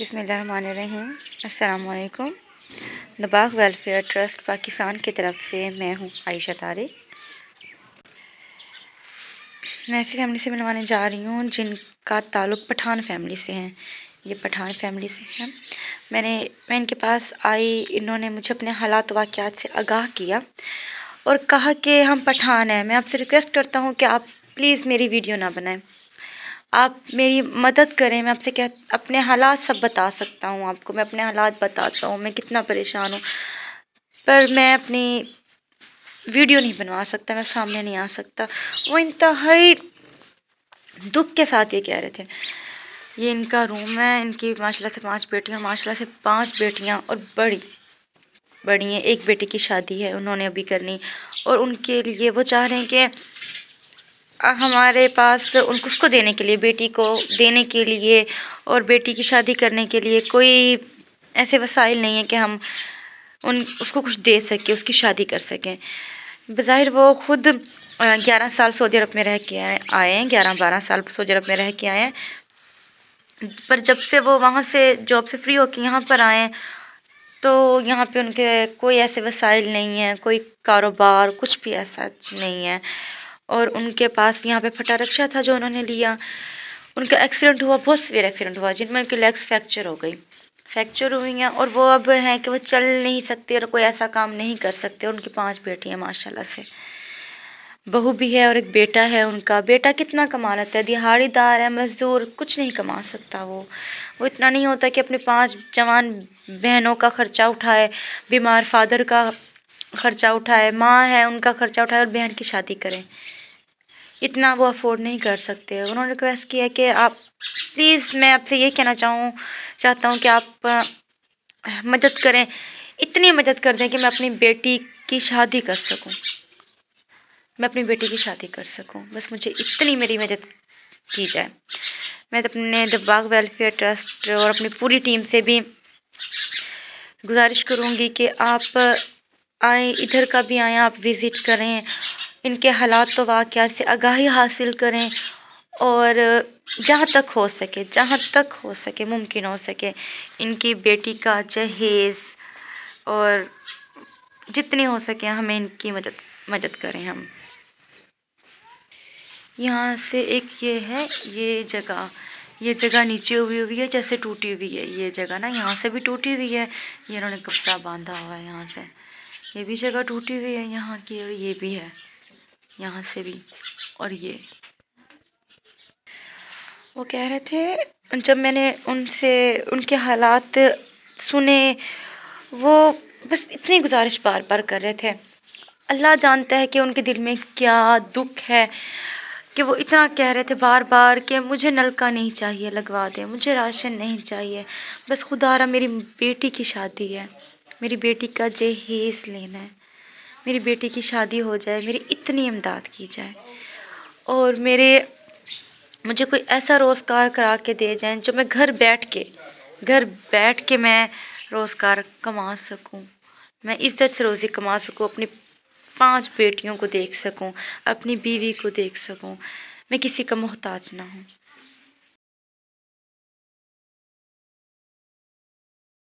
बसमीम अल्लाम बाग welfare trust Pakistan की तरफ से मैं हूँ आयशा तारिक मैं ऐसी फैमिली से मिलवाने जा रही हूँ जिनका ताल्लुक़ पठान फैमिली से है ये पठान फैमिली से है मैंने मैं इनके पास आई इन्होंने मुझे अपने हालात वाक़ात से आगाह किया और कहा कि हम पठान हैं मैं आपसे रिक्वेस्ट करता हूँ कि आप प्लीज़ मेरी वीडियो ना बनाएं आप मेरी मदद करें मैं आपसे कह अपने हालात सब बता सकता हूँ आपको मैं अपने हालात बताता हूँ मैं कितना परेशान हूँ पर मैं अपनी वीडियो नहीं बनवा सकता मैं सामने नहीं आ सकता वो इंतहाई दुख के साथ ये कह रहे थे ये इनका रूम है इनकी माशाल्लाह से पांच बेटियां माशाल्लाह से पांच बेटियां और बड़ी बड़ी हैं एक बेटी की शादी है उन्होंने अभी करनी और उनके लिए वो चाह रहे हैं कि हमारे पास उनको उसको देने के लिए बेटी को देने के लिए और बेटी की शादी करने के लिए कोई ऐसे वसाइल नहीं है कि हम उन उसको कुछ दे सकें उसकी शादी कर सकें बज़ाहिर वो ख़ुद ग्यारह साल सऊदी अरब में रह के आए आए हैं ग्यारह बारह साल सऊदी अरब में रह के आए हैं पर जब से वो वहाँ से जॉब से फ्री होकर यहाँ पर आए तो यहाँ पे उनके कोई ऐसे वसाइल नहीं हैं कोई कारोबार कुछ भी ऐसा नहीं है और उनके पास यहाँ पे फटा रक्षा था जो उन्होंने लिया उनका एक्सीडेंट हुआ बहुत सीवियर एक्सीडेंट हुआ जिनमें उनकी लेग्स फ्रैक्चर हो गई फ्रैक्चर हुई हैं और वो अब हैं कि वो चल नहीं सकते और कोई ऐसा काम नहीं कर सकते उनकी पाँच बेटियाँ माशाल्लाह से बहू भी है और एक बेटा है उनका बेटा कितना कमा लेता है दिहाड़ीदार है मज़दूर कुछ नहीं कमा सकता वो वो इतना नहीं होता कि अपने पांच जवान बहनों का ख़र्चा उठाए बीमार फादर का ख़र्चा उठाए माँ है उनका ख़र्चा उठाए और बहन की शादी करें इतना वो अफोर्ड नहीं कर सकते उन्होंने रिक्वेस्ट किया कि आप प्लीज़ मैं आपसे ये कहना चाहूँ चाहता हूँ कि आप मदद करें इतनी मदद कर दें कि मैं अपनी बेटी की शादी कर सकूँ मैं अपनी बेटी की शादी कर सकूँ बस मुझे इतनी मेरी मदद की जाए मैं तो अपने दबाग वेलफेयर ट्रस्ट और अपनी पूरी टीम से भी गुजारिश करूँगी कि आप आए इधर का भी आएँ आप विज़िट करें इनके हालात तो वाक़ से आगाही हासिल करें और जहाँ तक हो सके जहाँ तक हो सके मुमकिन हो सके इनकी बेटी का जहेज़ और जितनी हो सके हमें इनकी मदद मदद करें हम यहाँ से एक ये है ये जगह ये जगह नीचे हुई हुई है जैसे टूटी हुई है ये जगह ना यहाँ से भी टूटी हुई है ये इन्होंने कपड़ा बांधा हुआ है यहाँ से ये भी जगह टूटी हुई है यहाँ की और ये भी है यहाँ से भी और ये वो कह रहे थे जब मैंने उनसे उनके हालात सुने वो बस इतनी गुजारिश बार बार कर रहे थे अल्लाह जानता है कि उनके दिल में क्या दुख है कि वो इतना कह रहे थे बार बार कि मुझे नलका नहीं चाहिए लगवा दें मुझे राशन नहीं चाहिए बस खुदा रहा मेरी बेटी की शादी है मेरी बेटी का जहेज लेना है मेरी बेटी की शादी हो जाए मेरी इतनी इमदाद की जाए और मेरे मुझे कोई ऐसा रोज़गार करा के दे जाए जो मैं घर बैठ के घर बैठ के मैं रोज़गार कमा सकूं मैं इज्जत से रोज़ी कमा सकूं अपनी पांच बेटियों को देख सकूं अपनी बीवी को देख सकूं मैं किसी का मोहताज ना हूँ